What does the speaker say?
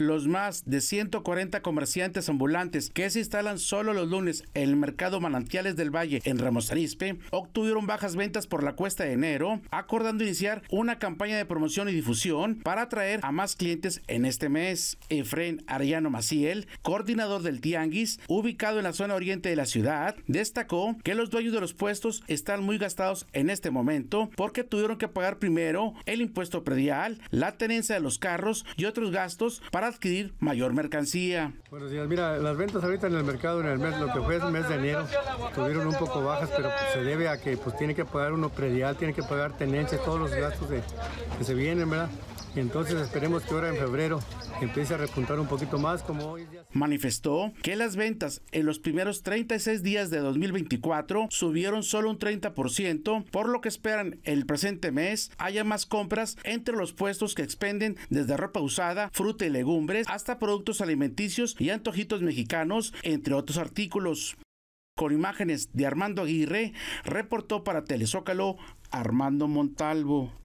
los más de 140 comerciantes ambulantes que se instalan solo los lunes en el mercado Manantiales del Valle en Ramos Arispe obtuvieron bajas ventas por la cuesta de enero, acordando iniciar una campaña de promoción y difusión para atraer a más clientes en este mes. Efren Ariano Maciel, coordinador del Tianguis, ubicado en la zona oriente de la ciudad, destacó que los dueños de los puestos están muy gastados en este momento porque tuvieron que pagar primero el impuesto predial, la tenencia de los carros y otros gastos para adquirir mayor mercancía. Buenos días, mira, las ventas ahorita en el mercado, en el mes, lo que fue el mes de enero, tuvieron un poco bajas, pero pues, se debe a que pues tiene que pagar uno predial, tiene que pagar tenencia, todos los gastos que se vienen, ¿verdad? Entonces esperemos que ahora en febrero empiece a repuntar un poquito más como hoy. Manifestó que las ventas en los primeros 36 días de 2024 subieron solo un 30%, por lo que esperan el presente mes haya más compras entre los puestos que expenden desde ropa usada, fruta y legumbres hasta productos alimenticios y antojitos mexicanos, entre otros artículos. Con imágenes de Armando Aguirre, reportó para Telezócalo Armando Montalvo.